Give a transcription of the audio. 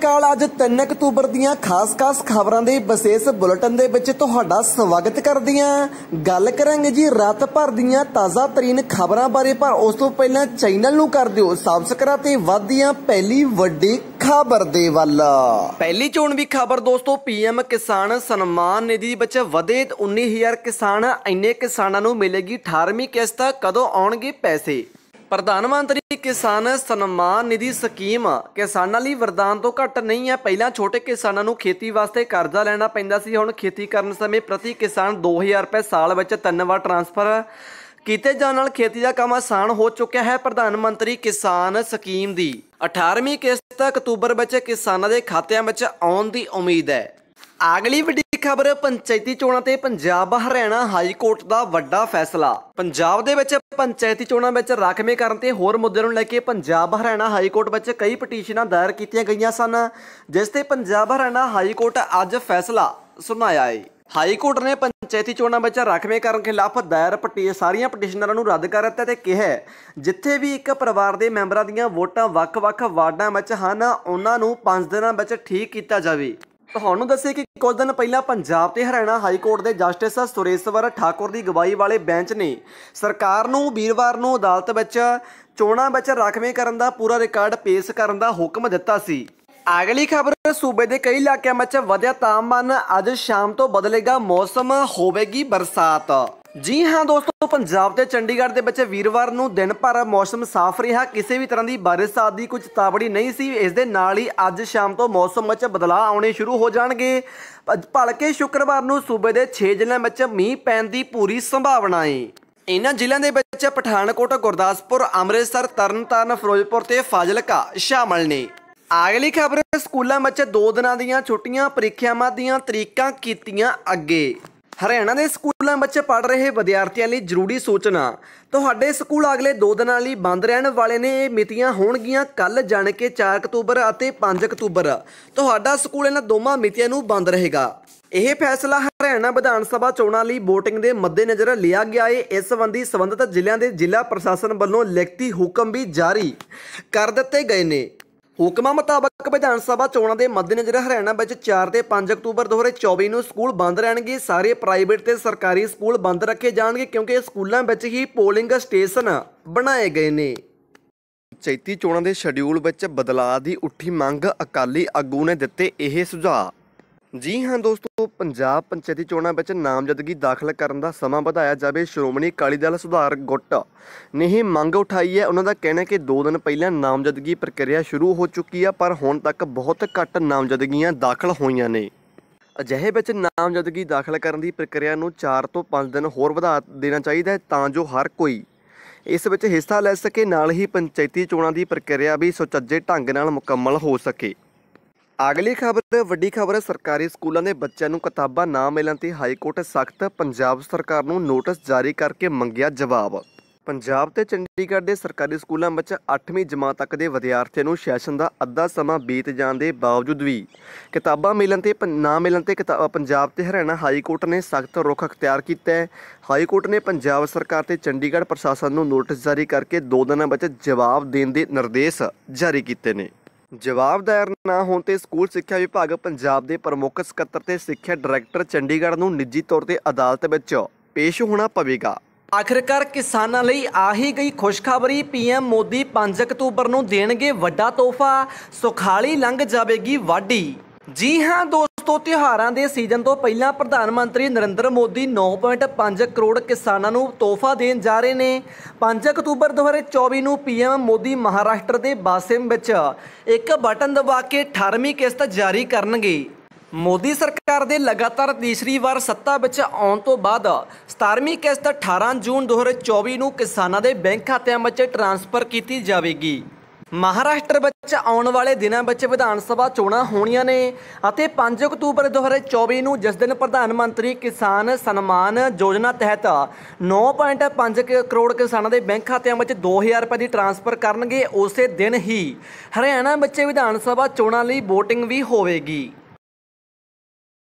ਕਾਲ ਅੱਜ 3 ਅਕਤੂਬਰ ਦੀਆਂ ਖਾਸ-ਖਾਸ ਖਬਰਾਂ ਦੇ ਵਿਸ਼ੇਸ਼ ਬੁਲੇਟਿਨ ਦੇ ਵਿੱਚ ਤੁਹਾਡਾ ਸਵਾਗਤ ਕਰਦੇ ਹਾਂ ਗੱਲ ਕਰਾਂਗੇ ਜੀ ਰਾਤ ਭਰ ਦੀਆਂ ਤਾਜ਼ਾ-ਤਰੀਨ ਖਬਰਾਂ ਬਾਰੇ ਪਰ ਉਸ ਤੋਂ ਪਹਿਲਾਂ ਚੈਨਲ ਨੂੰ ਕਰ ਦਿਓ ਸਬਸਕ੍ਰਾਈਬ ਤੇ ਵਧਦੀਆਂ ਪਹਿਲੀ ਵੱਡੀ ਖਬਰ ਦੇ ਵੱਲ ਪਹਿਲੀ ਚੋਣ ਵੀ ਖਬਰ ਦੋਸਤੋ ਪੀਐਮ ਕਿਸਾਨ ਸਨਮਾਨ ਨਿਧੀ ਵਿੱਚ ਵਧੇ 19000 ਕਿਸਾਨ ਇੰਨੇ ਕਿਸਾਨਾਂ ਨੂੰ ਮਿਲੇਗੀ 18ਵੀਂ ਕਿਸ਼ਤ ਕਦੋਂ ਆਉਣਗੇ ਪੈਸੇ ਪ੍ਰਧਾਨ ਮੰਤਰੀ ਕਿਸਾਨ ਸਨਮਾਨ ਨਿਧੀ ਸਕੀਮ ਕਿਸਾਨਾਂ ਲਈ ਵਰਦਾਨ ਤੋਂ ਘੱਟ ਨਹੀਂ ਹੈ ਪਹਿਲਾਂ ਛੋਟੇ ਕਿਸਾਨਾਂ ਨੂੰ ਖੇਤੀ ਵਾਸਤੇ ਕਰਜ਼ਾ ਲੈਣਾ ਪੈਂਦਾ ਸੀ ਹੁਣ ਖੇਤੀ ਕਰਨ ਸਮੇਂ ਪ੍ਰਤੀ ਕਿਸਾਨ 2000 ਰੁਪਏ ਸਾਲ ਵਿੱਚ ਤਿੰਨ ਵਾਰ ਟ੍ਰਾਂਸਫਰ ਕੀਤੇ ਜਾਣ ਨਾਲ ਖੇਤੀ ਦਾ ਕੰਮ ਆਸਾਨ ਹੋ ਚੁੱਕਿਆ ਹੈ ਪ੍ਰਧਾਨ ਮੰਤਰੀ ਕਿਸਾਨ ਸਕੀਮ ਦੀ 18ਵੀਂ ਕਿਸ਼ਤ ਅਕਤੂਬਰ ਵਿੱਚ ਕਿਸਾਨਾਂ ਦੇ ਖਾਤਿਆਂ ਵਿੱਚ ਆਉਣ ਦੀ ਉਮੀਦ ਹੈ ਅਗਲੀ ਵੱਡੀ ਖਬਰ ਪੰਚਾਇਤੀ ਚੋਣਾਂ ਤੇ ਪੰਜਾਬ ਹਰਿਆਣਾ ਹਾਈ ਕੋਰਟ ਦਾ ਵੱਡਾ ਫੈਸਲਾ ਪੰਜਾਬ ਦੇ ਵਿੱਚ ਪੰਚਾਇਤੀ ਚੋਣਾਂ ਵਿੱਚ ਰਾਖਵੇਂ ਕਰਨ ਤੇ ਹੋਰ ਮੁੱਦਿਆਂ ਨੂੰ ਲੈ ਕੇ ਪੰਜਾਬ ਹਰਿਆਣਾ ਹਾਈ ਕੋਰਟ ਵਿੱਚ ਕਈ ਪਟੀਸ਼ਨਾਂ ਦਾਇਰ ਕੀਤੀਆਂ ਗਈਆਂ ਸਨ ਜਿਸ ਤੇ ਪੰਜਾਬ ਹਰਿਆਣਾ ਹਾਈ ਕੋਰਟ ਅੱਜ ਫੈਸਲਾ ਸੁਣਾਇਆ ਹੈ ਹਾਈ ਕੋਰਟ ਨੇ ਪੰਚਾਇਤੀ ਚੋਣਾਂ ਵਿੱਚ ਰਾਖਵੇਂ ਕਰਨ ਖਿਲਾਫ ਦਾਇਰ ਪਟੀ ਸਾਰੀਆਂ ਪਟੀਸ਼ਨਰਾਂ ਨੂੰ ਰੱਦ ਕਰ ਦਿੱਤਾ ਤੇ ਕਿਹਾ ਜਿੱਥੇ ਵੀ ਇੱਕ ਪਰਿਵਾਰ ਦੇ ਮੈਂਬਰਾਂ ਦੀਆਂ ਵੋਟਾਂ ਵੱਖ-ਵੱਖ ਵਾਰਡਾਂ ਵਿੱਚ ਹਨ ਉਹਨਾਂ ਨੂੰ 5 ਦਿਨਾਂ ਵਿੱਚ ਠੀਕ ਕੀਤਾ ਜਾਵੇ ਤੁਹਾਨੂੰ ਦੱਸੇ ਕਿ ਕੁਝ ਦਿਨ ਪਹਿਲਾਂ ਪੰਜਾਬ ਤੇ ਹਰਿਆਣਾ ਹਾਈ ਕੋਰਟ ਦੇ ਜਸਟਿਸ ਸੁਰੇਸ਼ਵਰ ਠਾਕੁਰ ਦੀ ਗਵਾਹੀ ਵਾਲੇ ਬੈਂਚ ਨੇ ਸਰਕਾਰ ਨੂੰ ਵੀਰਵਾਰ ਨੂੰ ਅਦਾਲਤ ਵਿੱਚ ਚੋਣਾਂ ਵਿੱਚ ਰਾਖਵੇਂ ਕਰਨ ਦਾ ਪੂਰਾ ਰਿਕਾਰਡ ਪੇਸ਼ ਕਰਨ ਦਾ ਹੁਕਮ ਦਿੱਤਾ ਸੀ ਅਗਲੀ ਖਬਰ ਸੂਬੇ ਦੇ ਕਈ ਇਲਾਕਿਆਂ ਵਿੱਚ ਵਧਿਆ ਤਾਪਮਾਨ ਅੱਜ ਸ਼ਾਮ ਤੋਂ ਬਦਲੇਗਾ ਮੌਸਮ ਹੋਵੇਗੀ ਬਰਸਾਤ ਜੀ ਹਾਂ ਦੋਸਤੋ ਪੰਜਾਬ ਤੇ ਚੰਡੀਗੜ੍ਹ ਦੇ ਵਿੱਚ ਵੀਰਵਾਰ ਨੂੰ ਦਿਨ ਭਰ ਮੌਸਮ ਸਾਫ਼ ਰਿਹਾ ਕਿਸੇ ਵੀ ਤਰ੍ਹਾਂ ਦੀ ਬਾਰਿਸ਼ ਆਦੀ ਕੋਈ ਚੇਤਾਵਨੀ ਨਹੀਂ ਸੀ ਇਸ ਦੇ ਨਾਲ ਹੀ ਅੱਜ ਸ਼ਾਮ ਤੋਂ ਮੌਸਮ ਵਿੱਚ ਬਦਲਾਅ ਆਉਣੇ ਸ਼ੁਰੂ ਹੋ ਜਾਣਗੇ ਭਲਕੇ ਸ਼ੁੱਕਰਵਾਰ ਨੂੰ ਸੂਬੇ ਦੇ 6 ਜ਼ਿਲ੍ਹਿਆਂ ਵਿੱਚ ਮੀਂਹ ਪੈਣ ਦੀ ਪੂਰੀ ਸੰਭਾਵਨਾ ਹੈ ਇਹਨਾਂ ਜ਼ਿਲ੍ਹਿਆਂ ਦੇ ਵਿੱਚ ਪਠਾਨਕੋਟ ਗੁਰਦਾਸਪੁਰ ਅੰਮ੍ਰਿਤਸਰ ਤਰਨਤਾਰਨ ਫਿਰੋਜ਼ਪੁਰ ਤੇ ਫਾਜ਼ਿਲਕਾ ਸ਼ਾਮਲ ਨੇ ਅਗਲੀ ਖਬਰ ਸਕੂਲਾਂ ਵਿੱਚ 2 ਦਿਨਾਂ ਦੀਆਂ ਛੁੱਟੀਆਂ ਪ੍ਰੀਖਿਆਵਾਂ ਦੀਆਂ ਤਰੀਕਾਂ ਕੀਤੀਆਂ ਅੱਗੇ ਹਰਿਆਣਾ ਦੇ ਸਕੂਲਾਂ ਵਿੱਚ ਪੜ ਰਹੇ ਵਿਦਿਆਰਥੀਆਂ ਲਈ ਜ਼ਰੂਰੀ ਸੂਚਨਾ ਤੁਹਾਡੇ ਸਕੂਲ ਅਗਲੇ 2 ਦਿਨਾਂ ਲਈ ਬੰਦ ਰਹਿਣ ਵਾਲੇ ਨੇ ਇਹ ਮਿਤੀਆਂ ਹੋਣਗੀਆਂ ਕੱਲ ਜਾਣ ਕੇ 4 ਅਕਤੂਬਰ ਅਤੇ 5 ਅਕਤੂਬਰ ਤੁਹਾਡਾ ਸਕੂਲ ਇਹਨਾਂ ਦੋਵਾਂ ਮਿਤੀਆਂ ਨੂੰ ਬੰਦ ਰਹੇਗਾ ਇਹ ਫੈਸਲਾ ਹਰਿਆਣਾ ਵਿਧਾਨ ਸਭਾ ਚੋਣਾਂ ਲਈ VOTING ਦੇ ਮੱਦੇਨਜ਼ਰ ਲਿਆ ਗਿਆ ਹੈ ਇਸ ਸੰਬੰਧੀ ਸਬੰਧਤ ਜ਼ਿਲ੍ਹਿਆਂ ਦੇ ਜ਼ਿਲ੍ਹਾ ਪ੍ਰਸ਼ਾਸਨ ਵੱਲੋਂ ਲਿਖਤੀ ਹੁਕਮ ਵੀ ਜਾਰੀ ਕਰ ਦਿੱਤੇ ਗਏ ਨੇ ਹੁਕਮਾਂ ਮੁਤਾਬਕ ਵਿਧਾਨ ਸਭਾ ਚੋਣਾਂ ਦੇ ਮੱਦੇਨਜ਼ਰ ਹਰਿਆਣਾ ਵਿੱਚ 4 ਤੇ 5 ਅਕਤੂਬਰ 2024 ਨੂੰ ਸਕੂਲ ਬੰਦ ਰਹਿਣਗੇ ਸਾਰੇ ਪ੍ਰਾਈਵੇਟ ਤੇ ਸਰਕਾਰੀ ਸਕੂਲ ਬੰਦ ਰੱਖੇ ਜਾਣਗੇ ਕਿਉਂਕਿ ਸਕੂਲਾਂ ਵਿੱਚ ਹੀ ਪੋਲਿੰਗ ਸਟੇਸ਼ਨ ਬਣਾਏ ਗਏ ਨੇ ਚੈਤੀ ਚੋਣਾਂ ਦੇ ਸ਼ਡਿਊਲ ਵਿੱਚ ਬਦਲਾਅ ਦੀ ਉੱਠੀ ਮੰਗ ਅਕਾਲੀ ਆਗੂ ਨੇ ਦਿੱਤੇ ਇਹ ਸੁਝਾਅ ਜੀ ਹਾਂ ਦੋਸਤੋ ਪੰਜਾਬ ਪੰਚਾਇਤੀ ਚੋਣਾਂ ਵਿੱਚ ਨਾਮਜ਼ਦਗੀ ਦਾਖਲ ਕਰਨ ਦਾ ਸਮਾਂ ਵਧਾਇਆ ਜਾਵੇ ਸ਼੍ਰੋਮਣੀ ਅਕਾਲੀ ਦਲ ਸੁਧਾਰ ਗੁੱਟ ਨੇ ਇਹ ਮੰਗ ਉਠਾਈ ਹੈ ਉਹਨਾਂ ਦਾ ਕਹਿਣਾ ਹੈ ਕਿ 2 ਦਿਨ ਪਹਿਲਾਂ ਨਾਮਜ਼ਦਗੀ ਪ੍ਰਕਿਰਿਆ ਸ਼ੁਰੂ ਹੋ ਚੁੱਕੀ ਆ ਪਰ ਹੁਣ ਤੱਕ ਬਹੁਤ ਘੱਟ ਨਾਮਜ਼ਦਗੀਆਂ ਦਾਖਲ ਹੋਈਆਂ ਨੇ ਅਜਿਹੇ ਵਿੱਚ ਨਾਮਜ਼ਦਗੀ ਦਾਖਲ ਕਰਨ ਦੀ ਪ੍ਰਕਿਰਿਆ ਨੂੰ 4 ਤੋਂ 5 ਦਿਨ ਹੋਰ ਵਧਾ ਦੇਣਾ ਚਾਹੀਦਾ ਹੈ ਤਾਂ ਜੋ ਹਰ ਕੋਈ ਇਸ ਵਿੱਚ ਹਿੱਸਾ ਲੈ ਸਕੇ ਨਾਲ ਹੀ ਪੰਚਾਇਤੀ ਚੋਣਾਂ ਦੀ ਪ੍ਰਕਿਰਿਆ ਵੀ ਸੁਚੱਜੇ ਢੰਗ ਨਾਲ ਮੁਕੰਮਲ ਹੋ ਸਕੇ ਅਗਲੀ ਖਬਰ ਵੱਡੀ ਖਬਰ ਹੈ ਸਰਕਾਰੀ ਸਕੂਲਾਂ ਦੇ ਬੱਚਿਆਂ ਨੂੰ ਕਿਤਾਬਾਂ ਨਾ ਮਿਲਣ ਤੇ ਹਾਈ ਕੋਰਟ ਸਖਤ ਪੰਜਾਬ ਸਰਕਾਰ ਨੂੰ ਨੋਟਿਸ ਜਾਰੀ ਕਰਕੇ ਮੰਗਿਆ ਜਵਾਬ ਪੰਜਾਬ ਤੇ ਚੰਡੀਗੜ੍ਹ ਦੇ ਸਰਕਾਰੀ ਸਕੂਲਾਂ ਵਿੱਚ 8ਵੀਂ ਜਮਾਤ ਤੱਕ ਦੇ ਵਿਦਿਆਰਥੀਆਂ ਨੂੰ ਸੈਸ਼ਨ ਦਾ ਅੱਧਾ ਸਮਾਂ ਬੀਤ ਜਾਣ ਦੇ ਬਾਵਜੂਦ ਵੀ ਕਿਤਾਬਾਂ ਮਿਲਣ ਤੇ ਨਾ ਮਿਲਣ ਤੇ ਪੰਜਾਬ ਤੇ ਹਰਿਆਣਾ ਹਾਈ ਕੋਰਟ ਨੇ ਸਖਤ ਰੁਖ ਅਖਤਿਆਰ ਕੀਤਾ ਹੈ ਹਾਈ ਕੋਰਟ ਨੇ ਪੰਜਾਬ ਸਰਕਾਰ ਤੇ ਚੰਡੀਗੜ੍ਹ ਪ੍ਰਸ਼ਾਸਨ ਨੂੰ ਨੋਟਿਸ ਜਾਰੀ ਕਰਕੇ 2 ਦਿਨਾਂ ਵਿੱਚ ਜਵਾਬ ਦੇਣ ਦੇ ਨਿਰਦੇਸ਼ ਜਾਰੀ ਕੀਤੇ ਨੇ ਜਵਾਬਦਾਰ ਨਾ ਹੋਣ ਤੇ ਸਕੂਲ ਸਿੱਖਿਆ ਵਿਭਾਗ ਪੰਜਾਬ ਦੇ ਪ੍ਰਮੁੱਖ ਸਕੱਤਰ ਤੇ ਸਿੱਖਿਆ ਡਾਇਰੈਕਟਰ ਚੰਡੀਗੜ੍ਹ ਨੂੰ ਨਿੱਜੀ ਤੌਰ ਤੇ ਅਦਾਲਤ ਵਿੱਚ ਪੇਸ਼ ਹੋਣਾ ਪਵੇਗਾ ਆਖਰਕਾਰ ਕਿਸਾਨਾਂ ਲਈ ਆਹੀ ਗਈ ਖੁਸ਼ਖਬਰੀ ਪੀਐਮ ਮੋਦੀ 5 ਅਕਤੂਬਰ ਨੂੰ ਦੇਣਗੇ ਵੱਡਾ ਤੋਹਫਾ ਸੁਖਾਲੀ ਲੰਘ ਜਾਵੇਗੀ ਵਾਢੀ ਜੀ ਹਾਂ ਤੋਂ ਤਿਹਾਰਾਂ ਦੇ ਸੀਜ਼ਨ ਤੋਂ ਪਹਿਲਾਂ ਪ੍ਰਧਾਨ ਮੰਤਰੀ ਨਰਿੰਦਰ ਮੋਦੀ 9.5 ਕਰੋੜ ਕਿਸਾਨਾਂ ਨੂੰ ਤੋਹਫਾ ਦੇਣ ਜਾ ਰਹੇ ਨੇ 5 ਅਕਤੂਬਰ 2024 ਨੂੰ ਪੀਐਮ ਮੋਦੀ ਮਹਾਰਾਸ਼ਟਰ ਦੇ ਬਾਸਿਮ ਵਿੱਚ ਇੱਕ ਬਟਨ ਦਬਾ ਕੇ 18ਵੀਂ ਕਿਸ਼ਤ ਜਾਰੀ ਕਰਨਗੇ ਮੋਦੀ ਸਰਕਾਰ ਦੇ ਲਗਾਤਾਰ ਤੀਸਰੀ ਵਾਰ ਸੱਤਾ ਵਿੱਚ ਆਉਣ ਤੋਂ ਬਾਅਦ 17ਵੀਂ ਕਿਸ਼ਤ 18 ਜੂਨ 2024 ਨੂੰ ਕਿਸਾਨਾਂ ਦੇ ਬੈਂਕ ਖਾਤਿਆਂ ਵਿੱਚ ਟ੍ਰਾਂਸਫਰ ਕੀਤੀ ਜਾਵੇਗੀ ਮਹਾਰਾਸ਼ਟਰ ਵਿੱਚ ਆਉਣ ਵਾਲੇ ਦਿਨਾਂ ਵਿੱਚ ਵਿਧਾਨ ਸਭਾ ਚੋਣਾਂ ਹੋਣੀਆਂ ਨੇ ਅਤੇ 5 ਅਕਤੂਬਰ 2024 ਨੂੰ ਜਿਸ ਦਿਨ ਪ੍ਰਧਾਨ ਮੰਤਰੀ ਕਿਸਾਨ ਸਨਮਾਨ ਯੋਜਨਾ ਤਹਿਤ 9.5 ਕਰੋੜ ਕਿਸਾਨਾਂ ਦੇ ਬੈਂਕ ਖਾਤਿਆਂ ਵਿੱਚ 2000 ਰੁਪਏ ਦੀ ਟ੍ਰਾਂਸਫਰ ਕਰਨਗੇ ਉਸੇ ਦਿਨ ਹੀ ਹਰਿਆਣਾ ਵਿੱਚ ਵਿਧਾਨ ਸਭਾ ਚੋਣਾਂ ਲਈ VOTING ਵੀ ਹੋਵੇਗੀ